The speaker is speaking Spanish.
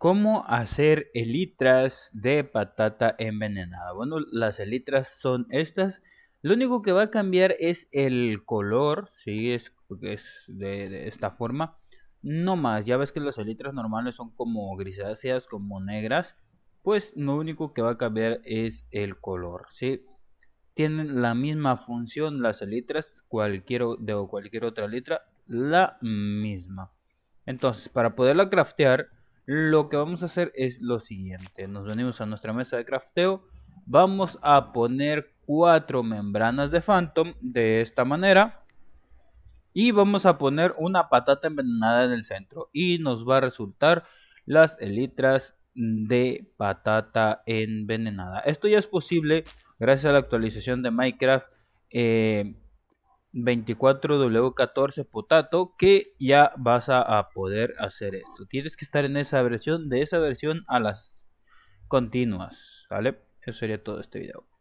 ¿Cómo hacer elitras de patata envenenada? Bueno, las elitras son estas. Lo único que va a cambiar es el color, ¿sí? Es, es de, esta forma. No más, ya ves que las elitras normales son como grisáceas, como negras. Pues lo único que va a cambiar es el color, ¿sí? Tienen la misma función las elitras, cualquier, cualquier otra letra, la misma. Entonces, para poderla craftear lo que vamos a hacer es lo siguiente. Nos venimos a nuestra mesa de crafteo. Vamos a poner cuatro membranas de Phantom de esta manera. Y vamos a poner una patata envenenada en el centro. Y nos va a resultar las elitras de patata envenenada. Esto ya es posible gracias a la actualización de Minecraft. Eh, 24W14 Potato que ya vas a, poder hacer esto. Tienes que estar en esa versión, de esa versión a las continuas, ¿vale? Eso sería todo este video.